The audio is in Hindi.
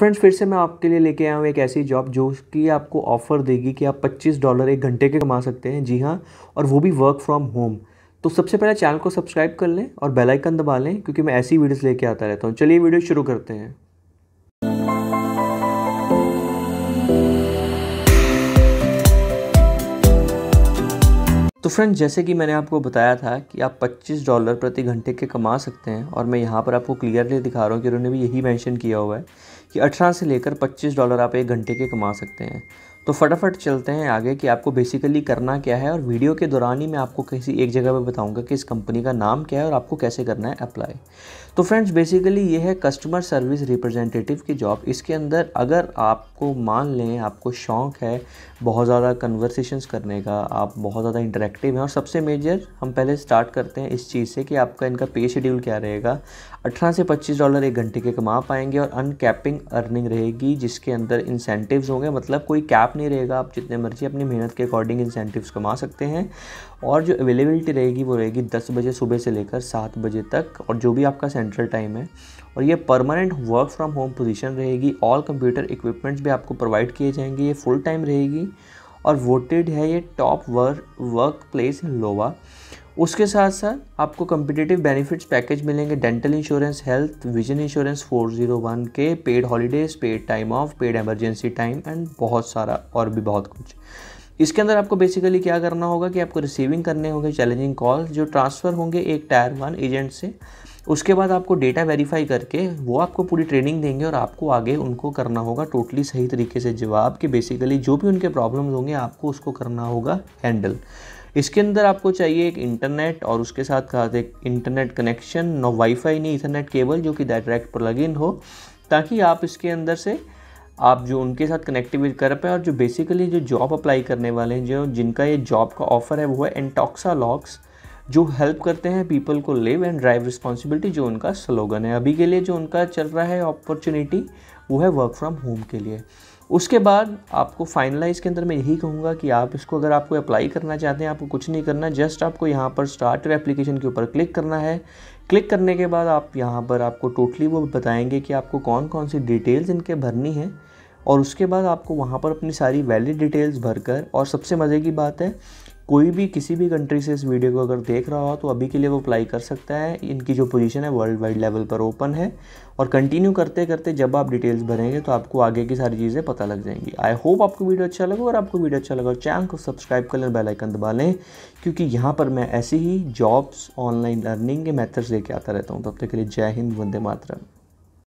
फ्रेंड्स फिर से मैं आपके लिए लेके आया हूँ एक ऐसी जॉब जो कि आपको ऑफ़र देगी कि आप 25 डॉलर एक घंटे के कमा सकते हैं जी हाँ और वो भी वर्क फ्रॉम होम तो सबसे पहले चैनल को सब्सक्राइब कर लें और बेल आइकन दबा लें क्योंकि मैं ऐसी वीडियोस लेके आता रहता हूँ चलिए वीडियो शुरू करते हैं तो फ्रेंड्स जैसे कि मैंने आपको बताया था कि आप 25 डॉलर प्रति घंटे के कमा सकते हैं और मैं यहाँ पर आपको क्लियरली दिखा रहा हूँ कि उन्होंने भी यही मेंशन किया हुआ है कि 18 से लेकर 25 डॉलर आप एक घंटे के कमा सकते हैं तो फटाफट चलते हैं आगे कि आपको बेसिकली करना क्या है और वीडियो के दौरान ही मैं आपको किसी एक जगह पे बताऊंगा कि इस कंपनी का नाम क्या है और आपको कैसे करना है अप्लाई तो फ्रेंड्स बेसिकली ये है कस्टमर सर्विस रिप्रेजेंटेटिव की जॉब इसके अंदर अगर आपको मान लें आपको शौक़ है बहुत ज़्यादा कन्वर्सेशंस करने का आप बहुत ज़्यादा इंटरेक्टिव हैं और सबसे मेजर हम पहले स्टार्ट करते हैं इस चीज़ से कि आपका इनका पे शेड्यूल क्या रहेगा अठारह से पच्चीस डॉलर एक घंटे के कमा पाएंगे और अनकैपिंग अर्निंग रहेगी जिसके अंदर इंसेंटिवस होंगे मतलब कोई कैप नहीं रहेगा आप जितने मर्जी अपनी मेहनत के अकॉर्डिंग इंसेंटिवस कमा सकते हैं और जो अवेलेबिलिटी रहेगी वो रहेगी दस बजे सुबह से लेकर सात बजे तक और जो भी आपका सेंट्रल टाइम है और ये permanent work from home position रहेगी ऑल कंप्यूटर इक्विपमेंट्स भी आपको प्रोवाइड किए जाएंगे ये फुल टाइम रहेगी और वोटेड है ये top work work place in Iowa उसके साथ साथ आपको कम्पिटेटिव बेनिफिट्स पैकेज मिलेंगे dental insurance health vision insurance 401 K paid holidays paid time off paid emergency time and बहुत सारा और भी बहुत कुछ इसके अंदर आपको बेसिकली क्या करना होगा कि आपको रिसीविंग करने होंगे चैलेंजिंग कॉल जो ट्रांसफ़र होंगे एक टायर वन एजेंट से उसके बाद आपको डेटा वेरीफाई करके वो आपको पूरी ट्रेनिंग देंगे और आपको आगे उनको करना होगा टोटली सही तरीके से जवाब कि बेसिकली जो भी उनके प्रॉब्लम्स होंगे आपको उसको करना होगा हैंडल इसके अंदर आपको चाहिए एक इंटरनेट और उसके साथ साथ एक इंटरनेट कनेक्शन नो वाईफाई नहीं इथरनेट केबल जो कि डायरेक्ट प्लग इन हो ताकि आप इसके अंदर से आप जो उनके साथ कनेक्टिविटी कर पाए और जो बेसिकली जो जॉब अप्लाई करने वाले हैं जो जिनका ये जॉब का ऑफर है वो है एंटॉक्सा लॉक्स जो हेल्प करते हैं पीपल को लिव एंड ड्राइव रिस्पॉन्सिबिलिटी जो उनका स्लोगन है अभी के लिए जो उनका चल रहा है अपॉर्चुनिटी वो है वर्क फ्रॉम होम के लिए उसके बाद आपको फाइनलाइज के अंदर मैं यही कहूँगा कि आप इसको अगर आपको अप्लाई करना चाहते हैं आपको कुछ नहीं करना जस्ट आपको यहाँ पर स्टार्ट एप्लीकेशन के ऊपर क्लिक करना है क्लिक करने के बाद आप यहाँ पर आपको टोटली वो बताएंगे कि आपको कौन कौन सी डिटेल्स इनके भरनी है और उसके बाद आपको वहाँ पर अपनी सारी वैलिड डिटेल्स भरकर और सबसे मज़े की बात है कोई भी किसी भी कंट्री से इस वीडियो को अगर देख रहा हो तो अभी के लिए वो अप्लाई कर सकता है इनकी जो पोजीशन है वर्ल्ड वाइड लेवल पर ओपन है और कंटिन्यू करते करते जब आप डिटेल्स भरेंगे तो आपको आगे की सारी चीज़ें पता लग जाएंगी आई होप आपको वीडियो अच्छा लगा और आपको वीडियो अच्छा लगा चैनल को सब्सक्राइब कर लें बेलाइकन दबा लें क्योंकि यहाँ पर मैं ऐसी ही जॉब्स ऑनलाइन लर्निंग के मैथड्स लेके आता रहता हूँ तब तक के लिए जय हिंद वंदे मातरम